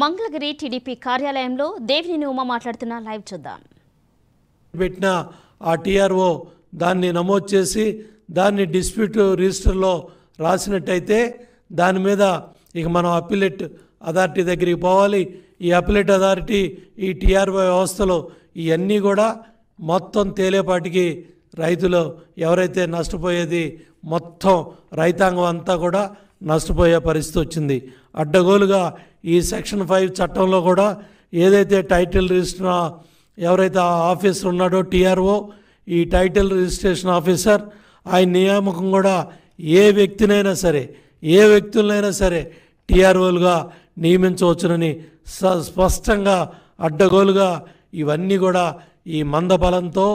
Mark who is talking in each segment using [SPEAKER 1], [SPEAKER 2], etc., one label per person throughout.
[SPEAKER 1] Mangalagiri TDP కార్యాలయంలో దేవిని ఉమ మాట్లాడుతున్న లైవ్ చూద్దాం పెట్టిన ఆ టీఆర్ఓ దాన్ని నమోదు చేసి దాన్ని డిస్ప్యూట్ రిజిస్టర్లో రాసినట్టయితే దాని మీద ఇక మనం అపిలెట్ అథారిటీ దగ్గరికి పోవాలి ఈ అపిలెట్ అథారిటీ ఈ టీఆర్ఓ వ్యవస్థలో ఇవన్నీ కూడా మొత్తం తేలేపాటికి రైతులు ఎవరైతే నష్టపోయేది మొత్తం రైతాంగం అంతా కూడా నష్టపోయే పరిస్థితి వచ్చింది అడ్డగోలుగా ఈ సెక్షన్ ఫైవ్ చట్టంలో కూడా ఏదైతే టైటిల్ రిజిస్టర్ ఎవరైతే ఆఫీసర్ ఉన్నాడో టీఆర్ఓ ఈ టైటిల్ రిజిస్ట్రేషన్ ఆఫీసర్ ఆయన నియామకం కూడా ఏ వ్యక్తినైనా సరే ఏ వ్యక్తులైనా సరే టీఆర్ఓలుగా నియమించవచ్చునని స్పష్టంగా అడ్డగోలుగా ఇవన్నీ కూడా ఈ మందబలంతో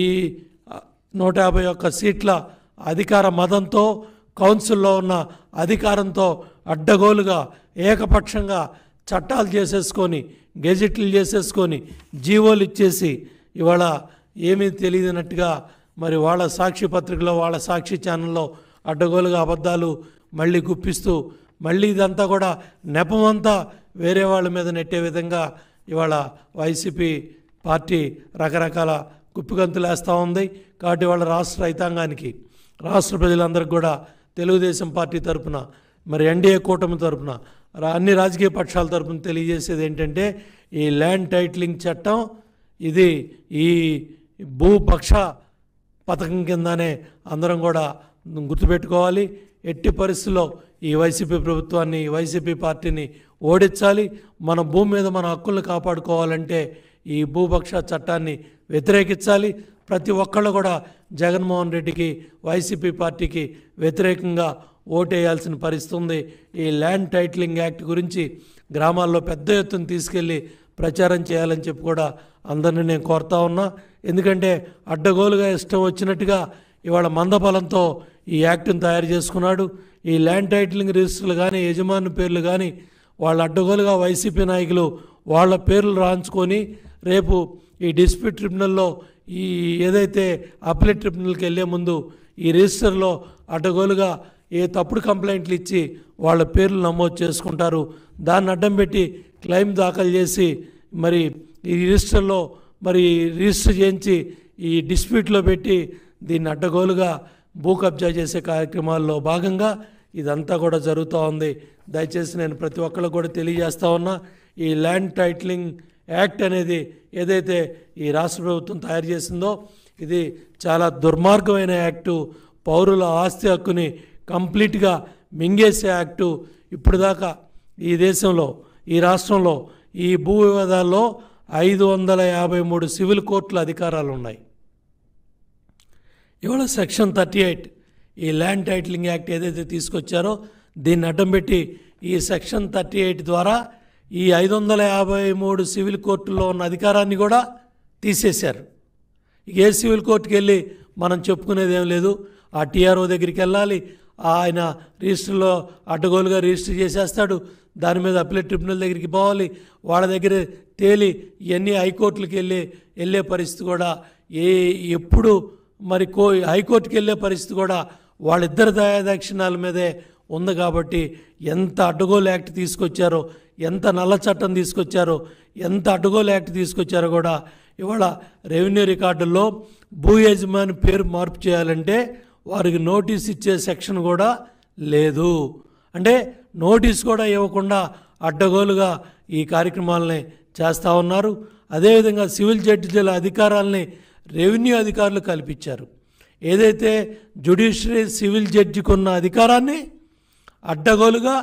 [SPEAKER 1] ఈ నూట యాభై ఒక్క సీట్ల అధికార మదంతో కౌన్సిల్లో ఉన్న అధికారంతో అడ్డగోలుగా ఏకపక్షంగా చట్టాలు చేసేసుకొని గెజిట్లు చేసేసుకొని జీవోలు ఇచ్చేసి ఇవాళ ఏమీ తెలియనట్టుగా మరి వాళ్ళ సాక్షి పత్రికలో వాళ్ళ సాక్షి ఛానల్లో అడ్డగోలుగా అబద్ధాలు మళ్ళీ గుప్పిస్తూ మళ్ళీ ఇదంతా కూడా నెపమంతా వేరే వాళ్ళ మీద నెట్టే విధంగా ఇవాళ వైసీపీ పార్టీ రకరకాల కుప్పిగంతులు వేస్తూ ఉంది కాబట్టి వాళ్ళ రాష్ట్ర రైతాంగానికి రాష్ట్ర ప్రజలందరికీ కూడా తెలుగుదేశం పార్టీ తరఫున మరి ఎన్డీఏ కూటమి తరఫున అన్ని రాజకీయ పక్షాల తరఫున తెలియజేసేది ఏంటంటే ఈ ల్యాండ్ టైటిలింగ్ చట్టం ఇది ఈ భూపక్ష పథకం కిందనే అందరం కూడా గుర్తుపెట్టుకోవాలి ఎట్టి పరిస్థితుల్లో ఈ వైసీపీ ప్రభుత్వాన్ని ఈ వైసీపీ పార్టీని ఓడించాలి మన భూమి మీద మన హక్కులను కాపాడుకోవాలంటే ఈ భూపక్ష చట్టాన్ని వ్యతిరేకించాలి ప్రతి ఒక్కళ్ళు కూడా జగన్మోహన్ రెడ్డికి వైసీపీ పార్టీకి వ్యతిరేకంగా ఓటేయాల్సిన పరిస్థితి ఉంది ఈ ల్యాండ్ టైటిలింగ్ యాక్ట్ గురించి గ్రామాల్లో పెద్ద ఎత్తున తీసుకెళ్ళి ప్రచారం చేయాలని చెప్పి కూడా అందరినీ నేను కోరుతా ఉన్నా ఎందుకంటే అడ్డగోలుగా ఇష్టం వచ్చినట్టుగా ఇవాళ మందబలంతో ఈ యాక్ట్ని తయారు చేసుకున్నాడు ఈ ల్యాండ్ టైటిలింగ్ రిజిస్టర్లు కానీ యజమాని పేర్లు కానీ వాళ్ళ అడ్డగోలుగా వైసీపీ నాయకులు వాళ్ళ పేర్లు రాంచుకొని రేపు ఈ డిస్ప్యూట్ ట్రిబ్యునల్లో ఈ ఏదైతే అప్లెట్ ట్రిబ్యునల్కి వెళ్ళే ముందు ఈ రిజిస్టర్లో అడ్డగోలుగా ఏ తప్పుడు కంప్లైంట్లు ఇచ్చి వాళ్ళ పేర్లు నమోదు చేసుకుంటారు దాన్ని అడ్డం పెట్టి క్లెయిమ్ దాఖలు చేసి మరి ఈ రిజిస్టర్లో మరి రిజిస్టర్ చేయించి ఈ డిస్ప్యూట్లో పెట్టి దీన్ని అడ్డగోలుగా భూ కబ్జా చేసే కార్యక్రమాల్లో భాగంగా ఇదంతా కూడా జరుగుతూ ఉంది దయచేసి నేను ప్రతి ఒక్కళ్ళు కూడా తెలియజేస్తా ఉన్నా ఈ ల్యాండ్ టైటిలింగ్ యాక్ట్ అనేది ఏదైతే ఈ రాష్ట్ర ప్రభుత్వం తయారు చేసిందో ఇది చాలా దుర్మార్గమైన యాక్టు పౌరుల ఆస్తి హక్కుని కంప్లీట్గా మింగేసే యాక్టు ఇప్పుడు దాకా ఈ దేశంలో ఈ రాష్ట్రంలో ఈ భూ వివాదాల్లో ఐదు వందల యాభై మూడు సివిల్ కోర్టుల అధికారాలు ఉన్నాయి ఇవాళ సెక్షన్ థర్టీ ఎయిట్ ఈ ల్యాండ్ టైటిలింగ్ యాక్ట్ ఏదైతే తీసుకొచ్చారో దీన్ని అడ్డం పెట్టి ఈ సెక్షన్ థర్టీ ఎయిట్ ద్వారా ఈ ఐదు వందల యాభై మూడు సివిల్ కోర్టుల్లో ఉన్న అధికారాన్ని కూడా తీసేశారు ఏ సివిల్ కోర్టుకి వెళ్ళి మనం చెప్పుకునేది ఏం లేదు ఆ టీఆర్ఓ దగ్గరికి వెళ్ళాలి ఆయన రిజిస్టర్లో అడ్డగోలుగా రిజిస్టర్ చేసేస్తాడు దాని మీద అప్పీల్ ట్రిబ్యునల్ దగ్గరికి పోవాలి వాళ్ళ దగ్గర తేలి ఇవన్నీ హైకోర్టులకు వెళ్ళే వెళ్ళే పరిస్థితి కూడా ఏ ఎప్పుడు మరి కో హైకోర్టుకి వెళ్ళే పరిస్థితి కూడా వాళ్ళిద్దరి దయాదక్షిణాల మీదే ఉంది కాబట్టి ఎంత అడ్డగోలు యాక్ట్ తీసుకొచ్చారో ఎంత నల్ల చట్టం తీసుకొచ్చారో ఎంత అడ్డగోలు యాక్ట్ తీసుకొచ్చారో కూడా ఇవాళ రెవెన్యూ రికార్డుల్లో భూ యజమాని పేరు మార్పు చేయాలంటే వారికి నోటీస్ ఇచ్చే సెక్షన్ కూడా లేదు అంటే నోటీస్ కూడా ఇవ్వకుండా అడ్డగోలుగా ఈ కార్యక్రమాలని చేస్తూ ఉన్నారు అదేవిధంగా సివిల్ జడ్జిల అధికారాలని రెవెన్యూ అధికారులు కల్పించారు ఏదైతే జుడిషియరీ సివిల్ జడ్జికి ఉన్న అధికారాన్ని అడ్డగోలుగా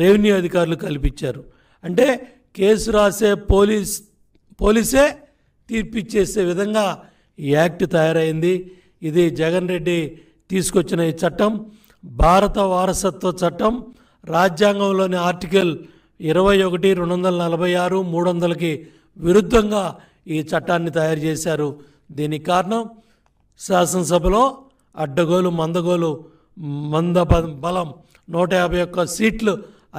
[SPEAKER 1] రెవెన్యూ అధికారులు కల్పించారు అంటే కేసు రాసే పోలీస్ పోలీసే తీర్పిచ్చేసే విధంగా ఈ యాక్ట్ తయారైంది ఇది జగన్ రెడ్డి తీసుకొచ్చిన ఈ చట్టం భారత వారసత్వ చట్టం రాజ్యాంగంలోని ఆర్టికల్ ఇరవై ఒకటి రెండు వందల నలభై ఆరు మూడు వందలకి విరుద్ధంగా ఈ చట్టాన్ని తయారు చేశారు దీనికి కారణం శాసనసభలో అడ్డగోలు మందగోలు మంద బలం నూట యాభై ఒక్క సీట్లు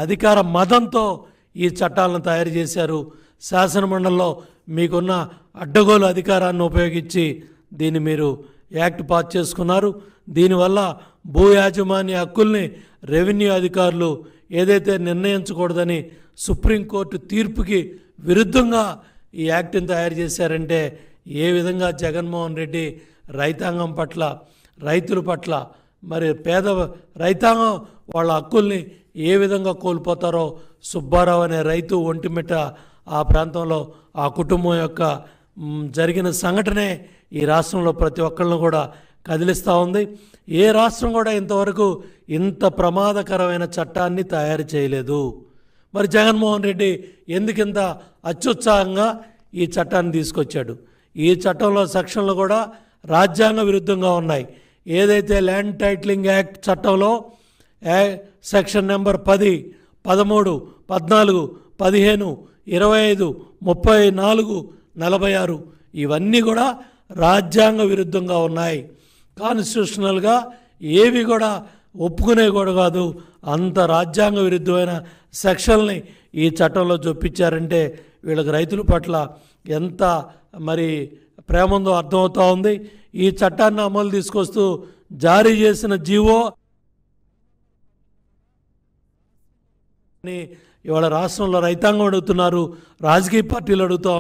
[SPEAKER 1] అధికార మదంతో ఈ చట్టాలను తయారు చేశారు శాసనమండలిలో మీకున్న అడ్డగోలు అధికారాన్ని ఉపయోగించి దీన్ని మీరు యాక్ట్ పాస్ చేసుకున్నారు దీనివల్ల భూ యాజమాన్య హక్కుల్ని రెవెన్యూ అధికారులు ఏదైతే నిర్ణయించకూడదని సుప్రీంకోర్టు తీర్పుకి విరుద్ధంగా ఈ యాక్ట్ని తయారు చేశారంటే ఏ విధంగా జగన్మోహన్ రెడ్డి రైతాంగం పట్ల రైతుల పట్ల మరి పేద రైతాంగం వాళ్ళ హక్కుల్ని ఏ విధంగా కోల్పోతారో సుబ్బారావు అనే రైతు ఒంటిమిట ఆ ప్రాంతంలో ఆ కుటుంబం యొక్క జరిగిన సంఘటనే ఈ రాష్ట్రంలో ప్రతి ఒక్కళ్ళను కూడా కదిలిస్తూ ఉంది ఏ రాష్ట్రం కూడా ఇంతవరకు ఇంత ప్రమాదకరమైన చట్టాన్ని తయారు చేయలేదు మరి జగన్మోహన్ రెడ్డి ఎందుకింత అత్యుత్సాహంగా ఈ చట్టాన్ని తీసుకొచ్చాడు ఈ చట్టంలో సెక్షన్లు కూడా రాజ్యాంగ విరుద్ధంగా ఉన్నాయి ఏదైతే ల్యాండ్ టైటిలింగ్ యాక్ట్ చట్టంలో సెక్షన్ నెంబర్ పది పదమూడు పద్నాలుగు పదిహేను ఇరవై ఐదు ముప్పై నాలుగు నలభై ఆరు ఇవన్నీ కూడా రాజ్యాంగ విరుద్ధంగా ఉన్నాయి కాన్స్టిట్యూషనల్గా ఏవి కూడా ఒప్పుకునే కూడా కాదు అంత రాజ్యాంగ విరుద్ధమైన సెక్షన్ని ఈ చట్టంలో చొప్పించారంటే వీళ్ళకి రైతుల పట్ల ఎంత మరి ప్రేమ ఉందో అర్థమవుతూ ఉంది ఈ చట్టాన్ని అమలు తీసుకొస్తూ జారీ చేసిన జీవో ఇవాళ రాష్ట్రంలో రైతాంగం అడుగుతున్నారు రాజకీయ పార్టీలు అడుగుతూ